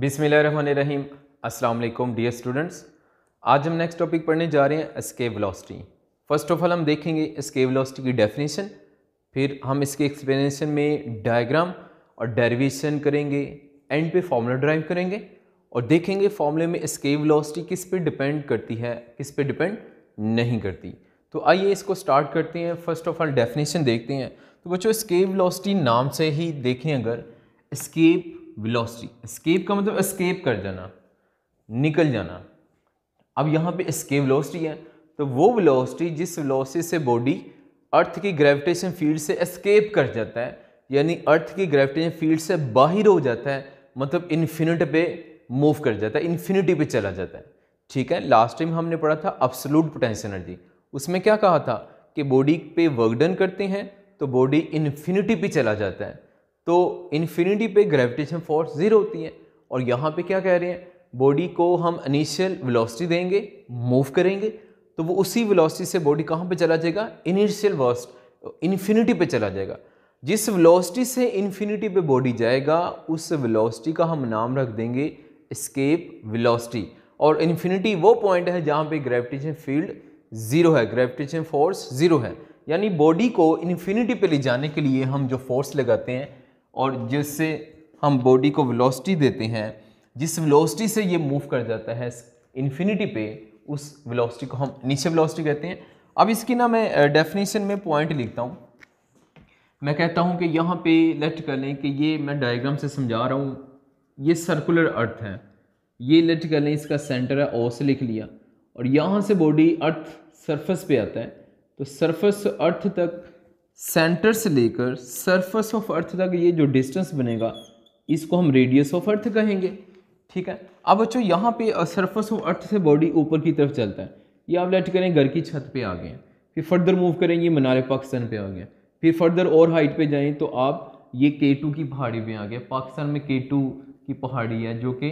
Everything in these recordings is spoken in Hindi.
बिसमीम अस्सलाम डियर स्टूडेंट्स आज हम नेक्स्ट टॉपिक पढ़ने जा रहे हैं escape velocity first of all हम देखेंगे एस्केप वेलोसिटी की डेफिनेशन फिर हम इसके एक्सप्लेनेशन में डायग्राम और डेरिवेशन करेंगे एंड पे फॉर्मूला ड्राइव करेंगे और देखेंगे फॉर्मूले में एस्केप वेलोसिटी किस पे डिपेंड करती है किस पे डिपेंड नहीं करती तो आइए इसको स्टार्ट करते हैं फर्स्ट ऑफ ऑल डेफिनेशन देखते हैं तो बच्चों स्केप वेलोसिटी नाम से ही देखें अगर स्केप वेलोसिटी एस्केप का मतलब एस्केप कर जाना निकल जाना अब यहाँ पे एस्केप वेलोसिटी है तो वो वेलोसिटी जिस वेलोसिटी से बॉडी अर्थ की ग्रेविटेशन फील्ड से एस्केप कर जाता है यानी अर्थ की ग्रेविटेशन फील्ड से बाहर हो जाता है मतलब इन्फिनिट पे मूव कर जाता है इन्फिनिटी पे चला जाता है ठीक है लास्ट टाइम हमने पढ़ा था अब्सोलूट पोटेंशियल एनर्जी उसमें क्या कहा था कि बॉडी पे वर्कडन करते हैं तो बॉडी इन्फिनिटी पे चला जाता है तो इन्फिनिटी पे ग्रेविटेशन फोर्स ज़ीरो होती है और यहाँ पे क्या कह रहे हैं बॉडी को हम इनिशियल वेलोसिटी देंगे मूव करेंगे तो वो उसी वेलोसिटी से बॉडी कहाँ पे चला जाएगा इनिशियल वर्स्ट इन्फिनिटी पे चला जाएगा जिस वेलोसिटी से इन्फिनिटी पे बॉडी जाएगा उस वेलोसिटी का हम नाम रख देंगे स्केप वेलोसिटी और इन्फिनिटी वो पॉइंट है जहाँ पर ग्रेविटेशन फील्ड ज़ीरो है ग्रेविटेशन फोर्स ज़ीरो है यानी बॉडी को इन्फिनिटी पे ले जाने के लिए हम जो फोर्स लगाते हैं और जिससे हम बॉडी को वेलोसिटी देते हैं जिस वेलोसिटी से ये मूव कर जाता है इन्फिनिटी पे उस वेलोसिटी को हम नीचे वेलोसिटी कहते हैं अब इसकी ना मैं डेफिनेशन में पॉइंट लिखता हूँ मैं कहता हूँ कि यहाँ पे लेट कर लें कि ये मैं डायग्राम से समझा रहा हूँ ये सर्कुलर अर्थ है ये लेट कर लें इसका सेंटर है ओ से लिख लिया और यहाँ से बॉडी अर्थ सरफेस पे आता है तो सरफेस अर्थ तक सेंटर से लेकर सरफेस ऑफ अर्थ तक ये जो डिस्टेंस बनेगा इसको हम रेडियस ऑफ अर्थ कहेंगे ठीक है अब बच्चों यहाँ पे सरफेस ऑफ अर्थ से बॉडी ऊपर की तरफ चलता है ये आप लेट करें घर की छत पे आ गए फिर फर्दर मूव करें ये मनार पाकिस्तान पे आ गए फिर फर्दर और हाइट पे जाएं तो आप ये के टू की पहाड़ी पे आ गए पाकिस्तान में के टू की पहाड़ी है जो कि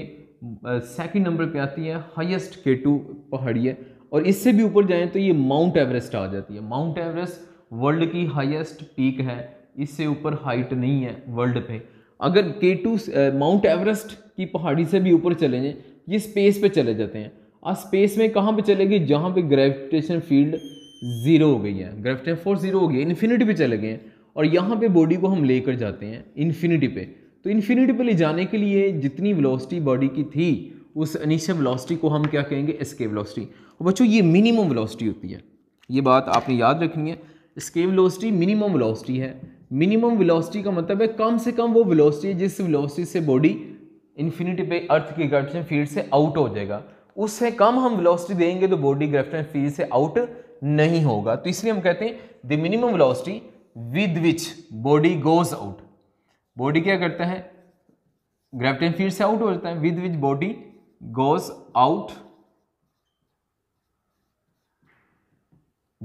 सेकेंड नंबर पर आती है हाइस्ट के टू पहाड़ी है और इससे भी ऊपर जाएँ तो ये माउंट एवरेस्ट आ जाती है माउंट एवरेस्ट वर्ल्ड की हाईएस्ट पीक है इससे ऊपर हाइट नहीं है वर्ल्ड पे अगर के टू माउंट एवरेस्ट की पहाड़ी से भी ऊपर चले जाएँ ये स्पेस पे चले जाते हैं आज स्पेस में कहाँ पे चले गए जहाँ पे ग्रेविटेशन फील्ड ज़ीरो हो गई है ग्रेविटेशन फोर्स ज़ीरो हो गई इन्फिनिटी पर चले गए हैं और यहाँ पर बॉडी को हम ले जाते हैं इन्फिनिटी पर तो इन्फिनिटी पर ले जाने के लिए जितनी वलॉसिटी बॉडी की थी उस अनिशा वलॉसिटी को हम क्या कहेंगे एस्केप वलॉसिटी और बच्चों ये मिनिमम वलॉसिटी होती है ये बात आपने याद रखनी है स्केव वेलोसिटी मिनिमम वेलोसिटी है मिनिमम वेलोसिटी का मतलब है कम से कम वो वेलोसिटी जिस वेलोसिटी से बॉडी इन्फिनिटी पे अर्थ की ग्रेविटेशन फील्ड से आउट हो जाएगा उससे कम हम वेलोसिटी देंगे तो बॉडी ग्रेविटेशन फील्ड से आउट नहीं होगा तो इसलिए हम कहते हैं the minimum velocity with which body goes out body क्या करता है ग्रेविटेशन फील्ड से आउट हो जाता है with which body goes out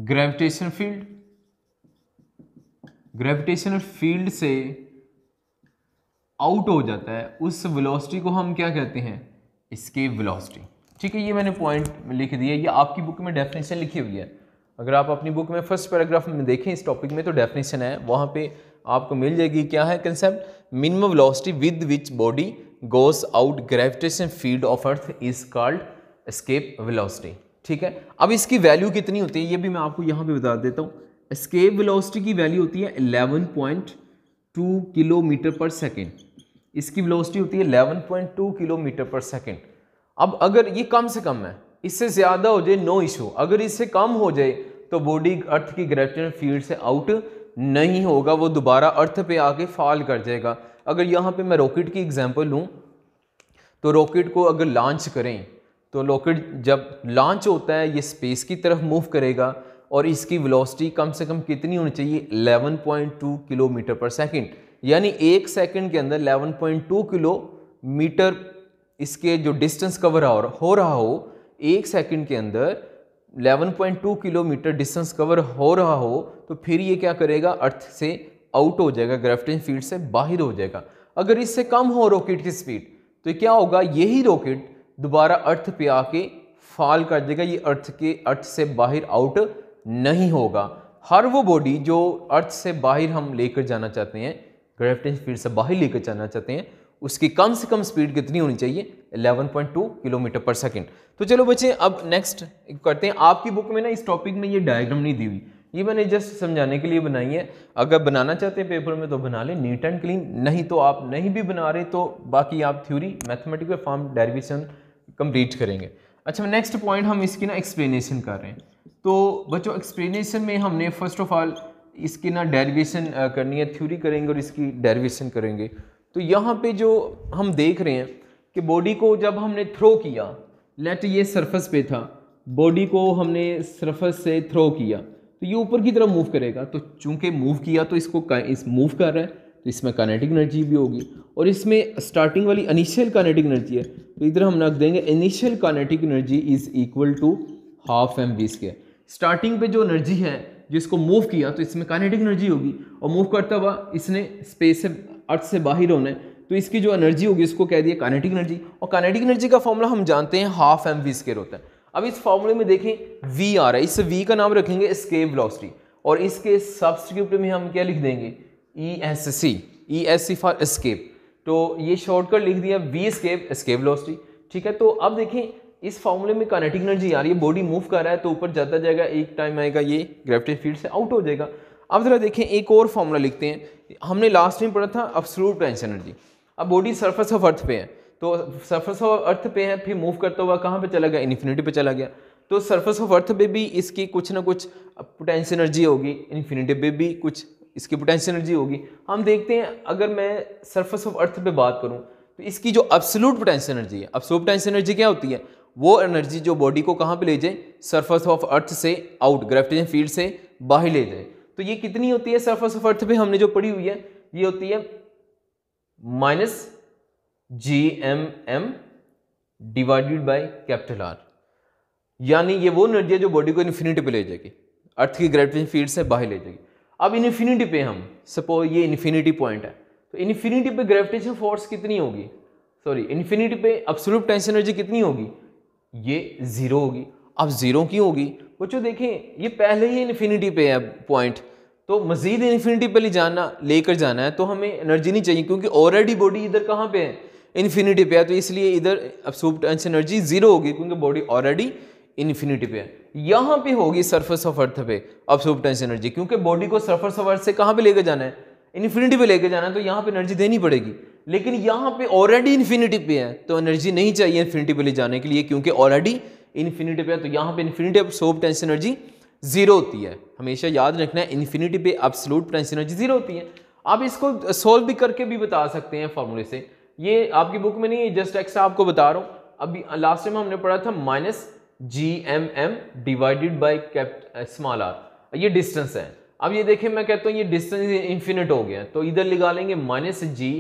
gravitation field gravitational field से आउट हो जाता है उस वेलोसिटी को हम क्या कहते हैं इसके वेलोसिटी ठीक है ये मैंने पॉइंट लिख दिया ये आपकी बुक में डेफिनेशन लिखी हुई है अगर आप अपनी बुक में फर्स्ट पैराग्राफ में देखें इस टॉपिक में तो डेफिनेशन है वहाँ पे आपको मिल जाएगी क्या है concept minimum velocity with which body goes out gravitation field of earth is called escape velocity ठीक है अब इसकी वैल्यू कितनी होती है ये भी मैं आपको यहाँ पर बता देता हूँ स्केप वेलोसिटी की वैल्यू होती है 11.2 किलोमीटर पर सेकेंड इसकी वेलोसिटी होती है 11.2 किलोमीटर पर सेकेंड अब अगर ये कम से कम है इससे ज़्यादा हो जाए नो इशू अगर इससे कम हो जाए तो बॉडी अर्थ की ग्रेविटेशन फील्ड से आउट नहीं होगा वो दोबारा अर्थ पे आके फॉल कर जाएगा अगर यहाँ पे मैं रॉकेट की एग्जांपल लूँ तो रॉकेट को अगर लॉन्च करें तो रॉकेट जब लॉन्च होता है ये स्पेस की तरफ मूव करेगा और इसकी वेलोसिटी कम से कम कितनी होनी चाहिए 11.2 किलोमीटर पर सेकंड यानी एक सेकंड के अंदर 11.2 किलोमीटर इसके जो डिस्टेंस कवर हो रहा हो एक सेकंड के अंदर 11.2 किलोमीटर डिस्टेंस कवर हो रहा हो तो फिर ये क्या करेगा अर्थ से आउट हो जाएगा ग्रेविटेशन फील्ड से बाहर हो जाएगा अगर इससे कम हो रॉकेट की स्पीड तो क्या होगा यही रॉकेट दोबारा अर्थ पे आके फॉल कर देगा ये अर्थ के अर्थ से बाहर आउट नहीं होगा हर वो बॉडी जो अर्थ से बाहर हम लेकर जाना चाहते हैं ग्रेविटेशन फील्ड से बाहर लेकर जाना चाहते हैं उसकी कम से कम स्पीड कितनी होनी चाहिए 11.2 किलोमीटर पर सेकंड तो चलो बच्चे अब नेक्स्ट करते हैं आपकी बुक में ना इस टॉपिक में ये डायग्राम नहीं दी हुई ये मैंने जस्ट समझाने के लिए बनाई है अगर बनाना चाहते हैं पेपर में तो बना लें नीट एंड क्लीन नहीं तो आप नहीं भी बना रहे तो बाकी आप theory mathematical form derivation complete करेंगे अच्छा नेक्स्ट पॉइंट हम इसकी ना एक्सप्लेनेशन कर रहे हैं तो बच्चों एक्सप्लेनेशन में हमने फर्स्ट ऑफ ऑल इसकी ना डेरिवेशन करनी है थ्योरी करेंगे और इसकी डेरिवेशन करेंगे तो यहाँ पे जो हम देख रहे हैं कि बॉडी को जब हमने थ्रो किया लेट ये सरफेस पे था बॉडी को हमने सरफेस से थ्रो किया तो ये ऊपर की तरफ मूव करेगा तो चूंकि मूव किया तो इसको इस मूव कर रहा है तो इसमें कानेटिक एनर्जी भी होगी और इसमें स्टार्टिंग वाली इनिशियल कानेटिक एनर्जी है तो इधर हम रख देंगे initial kinetic energy is equal to half M V square starting पे जो एनर्जी है जिसको मूव किया तो इसमें काइनेटिक एनर्जी होगी और मूव करता हुआ इसने स्पेस से अर्थ से बाहर होना तो इसकी जो एनर्जी होगी इसको कह दिया काइनेटिक एनर्जी और काइनेटिक एनर्जी का फॉर्मूला हम जानते हैं हाफ एम वी स्केयर होता है अब इस फॉर्मूले में देखें वी आ रहा है इस वी का नाम रखेंगे स्केप वेलोसिटी और इसके सब्सटीट्यूट में हम क्या लिख देंगे E S C E S C for escape तो ये शॉर्टकट लिख दिया वी स्केप स्केप वेलोसिटी ठीक है तो अब देखें इस फॉर्मूले में कानेटिक एनर्जी आ रही है बॉडी मूव कर रहा है तो ऊपर जाता जाएगा एक टाइम आएगा ये ग्रेविटेशन फील्ड से आउट हो जाएगा अब ज़रा देखें एक और फार्मूला लिखते हैं हमने लास्ट में पढ़ा था अपसलूट टेंस एनर्जी अब बॉडी सर्फेस ऑफ अर्थ पे है तो सर्फेस ऑफ अर्थ पे है फिर मूव करता हुआ कहाँ पे चला गया इन्फिनिटी पे चला गया तो सर्फेस ऑफ अर्थ पे भी इसकी कुछ ना कुछ पोटेंशियल एनर्जी होगी इन्फिनिटी पे भी कुछ इसकी पोटेंशियल एनर्जी होगी हम देखते हैं अगर मैं सर्फेस ऑफ अर्थ पे बात करूँ तो इसकी जो अपसलूट पोटेंशियल एनर्जी है अब्सोलूट पोटेंशियल एनर्जी क्या होती है वो एनर्जी जो बॉडी को कहाँ पे ले जाए सरफेस ऑफ अर्थ से आउट ग्रेविटेशन फील्ड से बाहर ले जाए तो ये कितनी होती है सरफेस ऑफ अर्थ पे हमने जो पढ़ी हुई है ये होती है minus G M M divided by capital R यानी ये वो एनर्जी है जो बॉडी को इन्फिनिटी पे ले जाएगी अर्थ की ग्रेविटेशन फील्ड से बाहर ले जाएगी अब इन्फिनिटी पे हम सपोज ये इन्फिनिटी पॉइंट है तो इन्फिनिटी पे ग्रेविटेशन फोर्स कितनी होगी सॉरी इन्फिनिटी पे अब्सोल्यूट टेंशन एनर्जी कितनी होगी ये ज़ीरो होगी अब ज़ीरो की होगी बच्चों देखें ये पहले ही इन्फिनिटी पे है पॉइंट तो मज़ीद इन्फिनिटी पे ले जाना लेकर जाना है तो हमें एनर्जी नहीं चाहिए क्योंकि ऑलरेडी बॉडी इधर कहाँ पे है इन्फिनिटी पे है तो इसलिए इधर अब अपसूप एनर्जी ज़ीरो होगी क्योंकि बॉडी ऑलरेडी इन्फिनिटी पे है यहाँ पर होगी सर्फस ऑफ अर्थ पे अपसूप एनर्जी क्योंकि बॉडी को सर्फस ऑफ अर्थ से कहाँ पर लेकर जाना है इन्फिनिटी पर लेकर जाना है तो यहाँ पर एनर्जी देनी पड़ेगी लेकिन यहाँ पे ऑलरेडी इन्फिनिटी पे है तो एनर्जी नहीं चाहिए इन्फिनिटी पे ले जाने के लिए क्योंकि ऑलरेडी इन्फिनिटी पे है तो यहाँ पे इन्फिनिटी ऑफ सोप टेंस एनर्जी जीरो होती है हमेशा याद रखना है इन्फिनिटी पे एब्सोलूट टेंस एनर्जी जीरो होती है आप इसको सोल्व भी करके भी बता सकते हैं फॉर्मूले से ये आपकी बुक में नहीं है जस्ट एक्स आपको बता रहा हूँ अभी लास्ट टाइम हमने पढ़ा था minus G M M divided by cap small R ये डिस्टेंस है अब ये देखें मैं कहता हूँ ये डिस्टेंस इन्फिनिट हो गया तो इधर लगा लेंगे minus G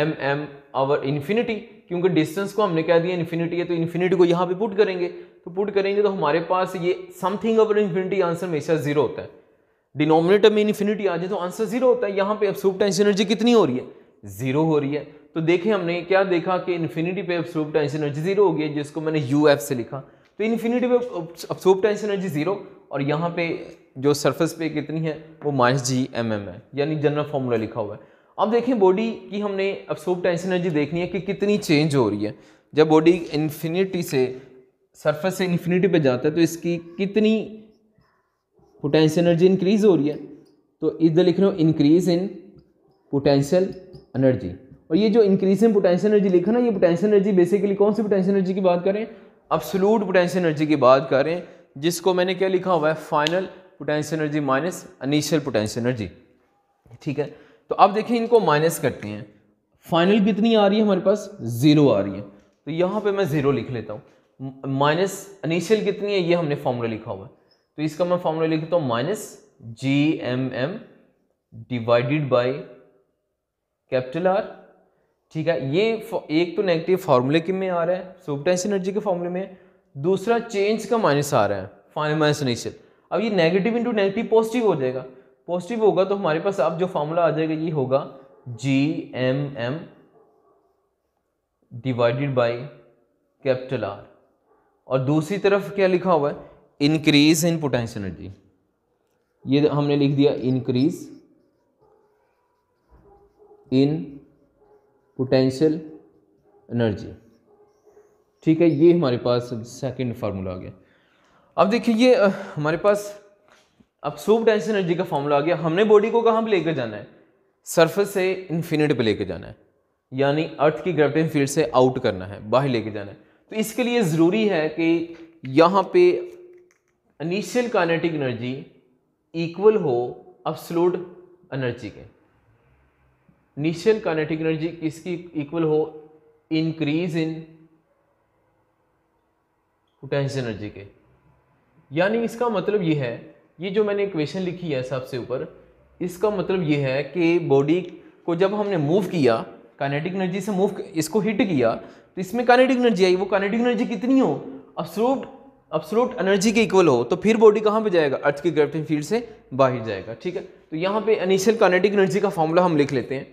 M M over infinity क्योंकि डिस्टेंस को हमने कह दिया इन्फिनिटी है तो इन्फिनिटी को यहाँ पे पुट करेंगे तो पुट करेंगे तो हमारे पास ये समथिंग ओवर इन्फिनिटी आंसर हमेशा जीरो होता है डिनोमिनेटर में इन्फिनिटी आ जाए तो आंसर जीरो होता है यहाँ पे एब्सोल्यूट टेंस एनर्जी कितनी हो रही है जीरो हो रही है तो देखें हमने क्या देखा कि इन्फिनिटी पे एब्सोल्यूट टेंस एनर्जी जीरो हो गई जिसको मैंने यू एफ से लिखा तो इन्फिनिटी पे एब्सोल्यूट टेंस एनर्जी जीरो और यहाँ पे जो सर्फेस पे कितनी है वो माइनस जी एम एम है यानी जनरल फॉर्मूला लिखा हुआ है अब देखें बॉडी की हमने अब्सोर्ब टेंशन एनर्जी देखनी है कि कितनी चेंज हो रही है जब बॉडी इन्फिनिटी से सरफेस से इन्फिनिटी पे जाता है तो इसकी कितनी पोटेंशियल एनर्जी इंक्रीज हो रही है तो इधर लिख रहे हो इंक्रीज इन पोटेंशियल एनर्जी और ये जो इंक्रीज इन पोटेंशियल एनर्जी लिखा ना ये पोटेंशियल एनर्जी बेसिकली कौन सी पोटेंशियल एनर्जी की बात करें अब्सोलूट पोटेंशियल एनर्जी की बात करें जिसको मैंने क्या लिखा हुआ है final potential energy minus initial potential energy ठीक है तो अब देखिए इनको माइनस करते हैं फाइनल कितनी आ रही है हमारे पास ज़ीरो आ रही है तो यहाँ पे मैं ज़ीरो लिख लेता हूँ माइनस इनिशियल कितनी है ये हमने फॉर्मूला लिखा हुआ है तो इसका मैं फॉर्मूला लिखता हूँ minus G M M divided by capital R ठीक है ये एक तो नेगेटिव फार्मूले के में आ रहा है सुपटेंस एनर्जी के फॉर्मूले में दूसरा चेंज का माइनस आ रहा है फाइनल माइनस इनिशियल अब ये नेगेटिव इंटू नेगेटिव पॉजिटिव हो जाएगा पॉजिटिव होगा तो हमारे पास अब जो फार्मूला आ जाएगा ये होगा G M M divided by capital R और दूसरी तरफ क्या लिखा हुआ है इंक्रीज इन पोटेंशियल एनर्जी ये तो हमने लिख दिया इंक्रीज इन पोटेंशियल एनर्जी ठीक है ये हमारे पास सेकंड फार्मूला आ गया अब देखिए ये हमारे पास अब सूप डेंस एनर्जी का फॉर्मूला आ गया हमने बॉडी को कहाँ पर लेकर जाना है सरफेस से इन्फिनिट पर लेकर जाना है यानी अर्थ की ग्रेविटेशन फील्ड से आउट करना है बाहर लेके जाना है तो इसके लिए ज़रूरी है कि यहाँ पे इनिशियल काइनेटिक एनर्जी इक्वल हो अपसलूट एनर्जी के इनिशियल काइनेटिक एनर्जी किसकी इक्वल हो इंक्रीज इन पोटेंशियल एनर्जी के यानी इसका मतलब ये है ये जो मैंने इक्वेशन लिखी है सबसे ऊपर इसका मतलब ये है कि बॉडी को जब हमने मूव किया कानेटिक एनर्जी से मूव इसको हिट किया तो इसमें कानेटिक एनर्जी आई वो कानेटिक एनर्जी कितनी हो अब्सोल्यूट अब्सोल्यूट एनर्जी के इक्वल हो तो फिर बॉडी कहाँ पर जाएगा अर्थ के ग्रेविटी फील्ड से बाहर जाएगा ठीक है तो यहाँ पे इनिशियल कानेटिक एनर्जी का फॉर्मूला हम लिख लेते हैं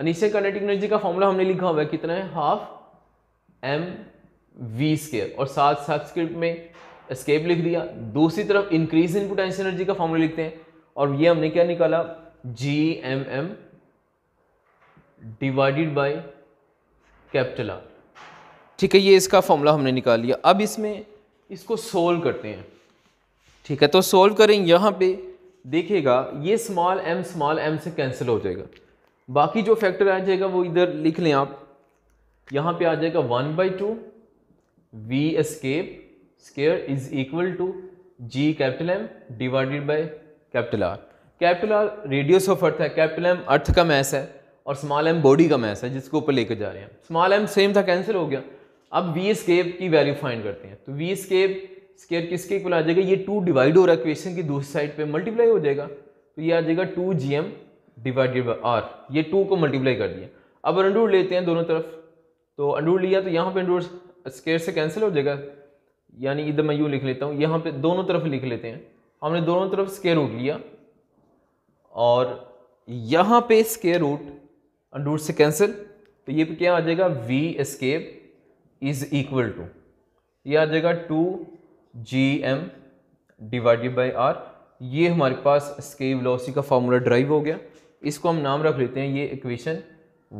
इनिशियल कानेटिक एनर्जी का फॉर्मूला हमने लिखा हुआ है कितना है हाफ एम वी स्केयर और साथ साथ स्क्रिप्ट में स्केप लिख दिया दूसरी तरफ इंक्रीज इन पोटेंशियल एनर्जी का फॉर्मूला लिखते हैं और ये हमने क्या निकाला G M M divided by capital R ठीक है ये इसका फॉर्मूला हमने निकाल लिया अब इसमें इसको सोल्व करते हैं ठीक है तो सोल्व करें यहाँ पे देखिएगा ये स्मॉल एम स्मॉल एम से कैंसिल हो जाएगा बाकी जो फैक्टर आ जाएगा वो इधर लिख लें आप यहाँ पे आ जाएगा one by two V escape square is equal to G capital M divided by capital R capital R radius of earth है कैपिटल एम अर्थ का मैस है और स्मॉल एम बॉडी का मैस है जिसके ऊपर लेकर जा रहे हैं स्मॉल एम सेम था कैंसिल हो गया अब वी स्केप की वैल्यू फाइंड करते हैं तो वी स्केप स्केयर किसके इक्वल आ जाएगा ये टू डिवाइड हो रहा है क्वेश्चन की दूसरी साइड पे मल्टीप्लाई हो जाएगा तो ये आ जाएगा two G M divided by R ये टू को मल्टीप्लाई कर दिया अब अंडूर लेते हैं दोनों तरफ तो अंडूर लिया तो यहाँ पे अंडूर स्केयर से कैंसिल हो जाएगा यानी इधर मैं यूँ लिख लेता हूँ यहाँ पे दोनों तरफ लिख लेते हैं हमने दोनों तरफ स्केयर रूट लिया और यहाँ पे स्केयर रूट अंडूर से कैंसिल तो ये क्या आ जाएगा V escape is equal to ये आ जाएगा two G M divided by R ये हमारे पास स्केव वेलोसिटी का फार्मूला ड्राइव हो गया इसको हम नाम रख लेते हैं ये इक्वेशन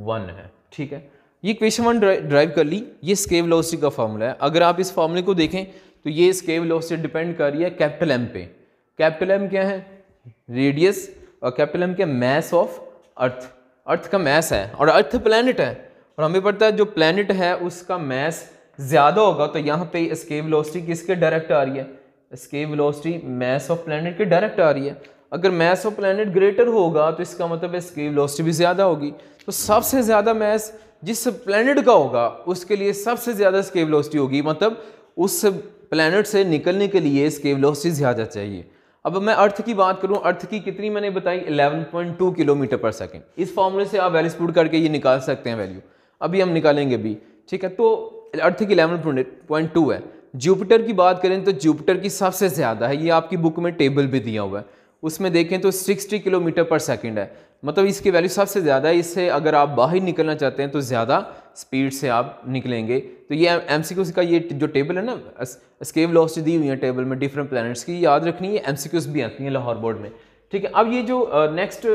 वन है ठीक है ये क्वेश्चन वन ड्राइव कर ली ये स्केव लॉसिटी का फॉर्मूला है अगर आप इस फॉर्मूले को देखें तो ये स्केव लॉसिटी डिपेंड कर रही है कैपिटल एम पे कैपिटल एम क्या है रेडियस और कैपिटल एम क्या मैस ऑफ अर्थ अर्थ का मैस है और अर्थ प्लानट है और हमें पता है जो प्लानट है उसका मैस ज़्यादा होगा तो यहाँ पे स्केव लॉसिटी किसके डायरेक्ट आ रही है escape velocity mass of planet के डायरेक्ट आ रही है अगर मैस ऑफ प्लानट ग्रेटर होगा तो इसका मतलब स्केव लॉसिटी भी ज़्यादा होगी तो सबसे ज़्यादा मैस जिस प्लैनेट का होगा उसके लिए सबसे ज़्यादा स्केव वेलोसिटी होगी मतलब उस प्लैनेट से निकलने के लिए स्केव वेलोसिटी ज़्यादा चाहिए अब मैं अर्थ की बात करूं अर्थ की कितनी मैंने बताई 11.2 किलोमीटर पर सेकेंड इस फॉर्मूले से आप वैल्यू स्पूट करके ये निकाल सकते हैं वैल्यू अभी हम निकालेंगे भी ठीक है तो अर्थ की इलेवन है जुपिटर की बात करें तो जुपिटर की सबसे ज़्यादा है ये आपकी बुक में टेबल भी दिया हुआ है उसमें देखें तो 60 किलोमीटर पर सेकंड है मतलब इसकी वैल्यू सबसे ज़्यादा है इससे अगर आप बाहर निकलना चाहते हैं तो ज़्यादा स्पीड से आप निकलेंगे तो ये एम का ये जो टेबल है ना स्केव लॉस दी हुई है टेबल में डिफरेंट प्लानट्स की याद रखनी है एम भी आती हैं लाहौर बोर्ड में ठीक है अब ये जो नेक्स्ट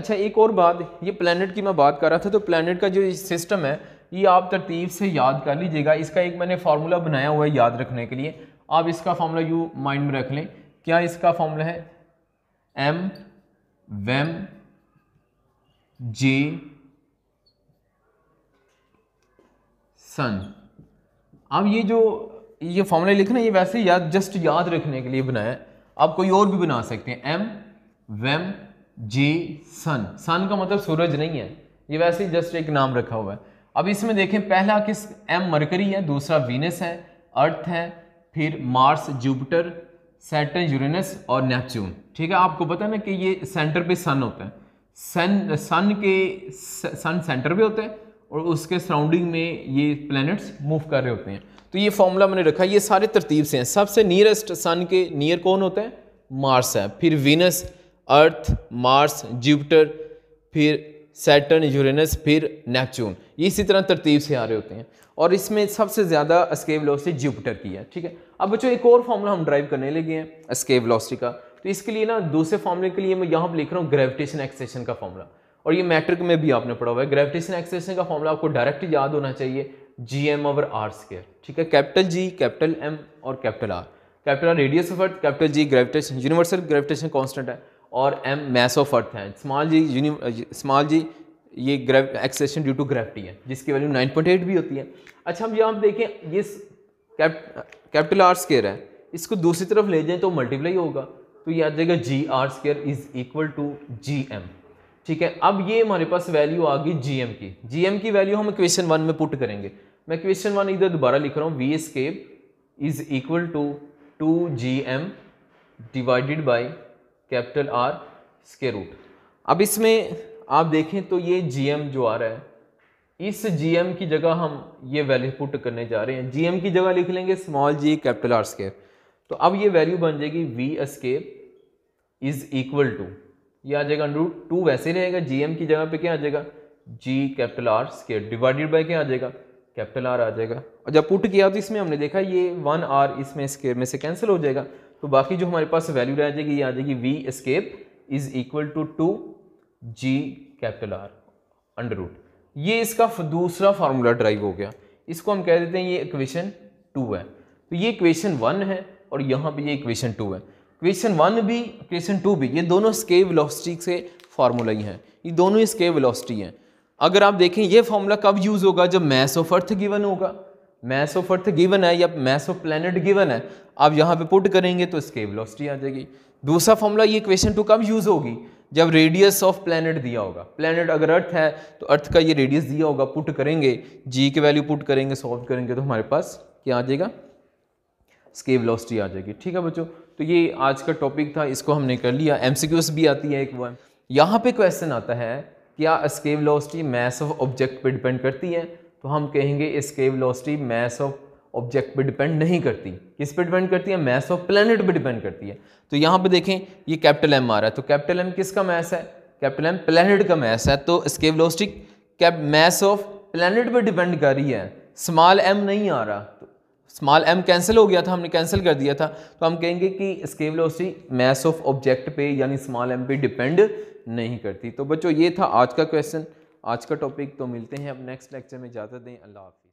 अच्छा एक और बात ये प्लानट की मैं बात कर रहा था तो प्लानट का जो सिस्टम है ये आप तरतीब से याद कर लीजिएगा इसका एक मैंने फार्मूला बनाया हुआ है याद रखने के लिए आप इसका फार्मूला यू माइंड में रख लें क्या इसका फार्मूला है एम वेम जे सन अब ये जो ये फॉर्मूला लिखना ये वैसे याद जस्ट याद रखने के लिए बनाया आप कोई और भी बना सकते हैं एम वेम जे सन सन का मतलब सूरज नहीं है ये वैसे ही जस्ट एक नाम रखा हुआ है अब इसमें देखें पहला किस एम मरकरी है दूसरा वीनस है अर्थ है फिर मार्स जुपिटर सैटर्न यूरेनस और नेपच्यून ठीक है आपको पता है ना कि ये सेंटर पे सन होता है सन सन के सन सेंटर पे होता है और उसके सराउंडिंग में ये प्लैनेट्स मूव कर रहे होते हैं तो ये फॉर्मूला मैंने रखा ये सारे तरतीब से हैं सबसे नियरेस्ट सन के नियर कौन होता है मार्स है फिर वीनस अर्थ मार्स जुपिटर फिर सैटर्न यूरेनस फिर नेपच्यून ये इसी तरह तरतीब से आ रहे होते हैं और इसमें सबसे ज़्यादा अस्केप वेलोसिटी जुपिटर की है ठीक है अब बच्चों एक और फॉर्मूला हम ड्राइव करने लगे हैं अस्केप का तो इसके लिए ना दूसरे फॉर्मूले के लिए मैं यहाँ पर लिख रहा हूँ ग्रेविटेशन एक्सेशन का फॉर्मूला और ये मैट्रिक में भी आपने पढ़ा हुआ है ग्रेविटेशन एक्सेशन का फॉर्मूला आपको डायरेक्ट याद होना चाहिए G M over R square ठीक है कैपिटल जी कैपिटल एम और capital R capital R radius of earth capital G gravitation universal gravitation constant है और एम मैस ऑफ अर्थ है स्मॉल जी स्मॉल जी ये एक्सेशन ड्यू टू ग्रेविटी है जिसकी वैल्यू 9.8 भी होती है अच्छा हम यहाँ देखें ये कैपिटल आर स्केयर है इसको दूसरी तरफ ले जाएँ तो मल्टीप्लाई होगा तो ये आ जाएगा G R square is equal to G M ठीक है अब ये हमारे पास वैल्यू आ गई जी एम की जी एम की वैल्यू हम क्वेश्चन वन में पुट करेंगे मैं क्वेश्चन वन इधर दोबारा लिख रहा हूँ V escape is equal to two G M divided by capital R square root अब इसमें आप देखें तो ये जी एम जो आ रहा है इस एम की जगह हम ये वैल्यू पुट करने जा रहे हैं एम की जगह लिख लेंगे small G capital R square तो अब ये वैल्यू बन जाएगी V escape is equal to ये आ जाएगा अंडर रूट टू वैसे रहेगा जी एम की जगह पे क्या आ जाएगा G capital R square divided by क्या आ जाएगा कैपिटल आर आ जाएगा और जब पुट किया तो इसमें हमने देखा ये वन आर इसमें स्केयर में से कैंसिल हो जाएगा तो बाकी जो हमारे पास वैल्यू रह जाएगी ये आ जाएगी V escape is equal to two G capital R under root ये इसका दूसरा फार्मूला ड्राइव हो गया इसको हम कह देते हैं ये इक्वेशन टू है तो ये इक्वेशन वन है और यहाँ पे ये इक्वेशन टू है क्वेश्चन वन भी क्वेश्चन टू भी ये दोनों स्के वेलोसिटी से फार्मूला ही हैं ये दोनों ही स्के वेलोसिटी हैं अगर आप देखें ये फार्मूला कब यूज़ होगा जब मैस ऑफ अर्थ गिवन होगा मैस ऑफ अर्थ गिवन है या मैस ऑफ प्लानट गिवन है आप यहाँ पे पुट करेंगे तो इसके वेलोसिटी आ जाएगी दूसरा फॉर्मूला ये क्वेश्चन टू कब यूज़ होगी जब रेडियस ऑफ प्लानट दिया होगा प्लानट अगर अर्थ है तो अर्थ का ये रेडियस दिया होगा पुट करेंगे जी के वैल्यू पुट करेंगे सॉल्व करेंगे तो हमारे पास क्या आ जाएगा स्केव वेलोसिटी आ जाएगी ठीक है बच्चों तो ये आज का टॉपिक था इसको हमने कर लिया एम भी आती है एक बार यहाँ पे क्वेश्चन आता है क्या escape velocity mass of object पे डिपेंड करती है तो हम कहेंगे escape velocity mass of object पे डिपेंड नहीं करती किस पे डिपेंड करती है मैस ऑफ प्लानट पर डिपेंड करती है तो यहाँ पर देखें ये कैपिटल एम आ रहा है तो कैपिटल एम किसका मैस है कैपिटल एम प्लानट का मैस है तो escape velocity cap mass of planet पर डिपेंड कर रही है स्मॉल एम नहीं आ रहा तो स्मॉल एम कैंसिल हो गया था हमने कैंसिल कर दिया था तो हम कहेंगे कि इसके वेलोसिटी मैस ऑफ ऑब्जेक्ट पे यानी स्मॉल एम पे डिपेंड नहीं करती तो बच्चों ये था आज का क्वेश्चन आज का टॉपिक तो मिलते हैं अब नेक्स्ट लेक्चर में इजाज़त दें अल्लाह